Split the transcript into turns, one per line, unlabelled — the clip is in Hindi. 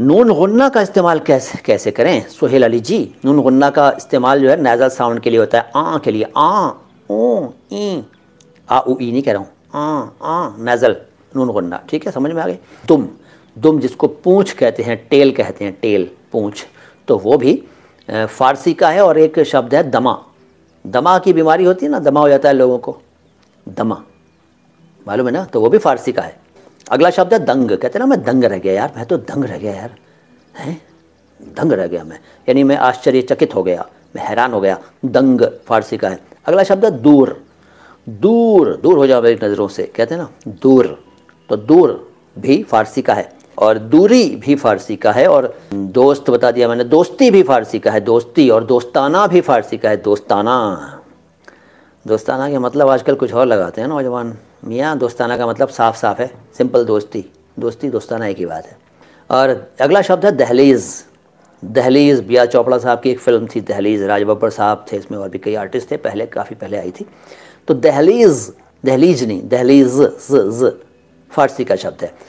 नून गन्ना का इस्तेमाल कैसे कैसे करें सुहेल अली जी नून गन्ना का इस्तेमाल जो है नैजल साउंड के लिए होता है आ के लिए आ ओ ई आ ऊ ई नहीं कह रहा हूँ आ आ नाजल नून गन्ना ठीक है समझ में आ गए तुम दुम जिसको पूँछ कहते हैं टेल कहते हैं टेल पूँछ तो वो भी फारसी का है और एक शब्द है दमा दमा की बीमारी होती है ना दमा हो जाता है लोगों को दमा मालूम है ना तो वो भी फारसी का है अगला शब्द है दंग कहते ना मैं दंग रह गया यार मैं तो दंग रह गया यार हैं दंग रह गया मैं यानी मैं आश्चर्यचकित हो गया मैं हैरान हो गया दंग फारसी का है अगला शब्द है दूर दूर दूर हो जाओ मेरी नज़रों से कहते हैं ना दूर तो दूर भी फारसी का है और दूरी भी फारसी का है और दोस्त बता दिया मैंने दोस्ती भी फारसी का है दोस्ती और दोस्ताना भी फारसी का है दोस्ताना दोस्ताना के मतलब आजकल कुछ और लगाते हैं नौजवान मियाँ दोस्ताना का मतलब साफ साफ है सिंपल दोस्ती दोस्ती दोस्ताना एक ही बात है और अगला शब्द है दहलीज़ दहलीज़ बिया चोपड़ा साहब की एक फ़िल्म थी दहलीज़ राज बब्बर साहब थे इसमें और भी कई आर्टिस्ट थे पहले काफ़ी पहले आई थी तो दहलीज़ दहलीज नहीं दहलीज ज ज फारसी का शब्द है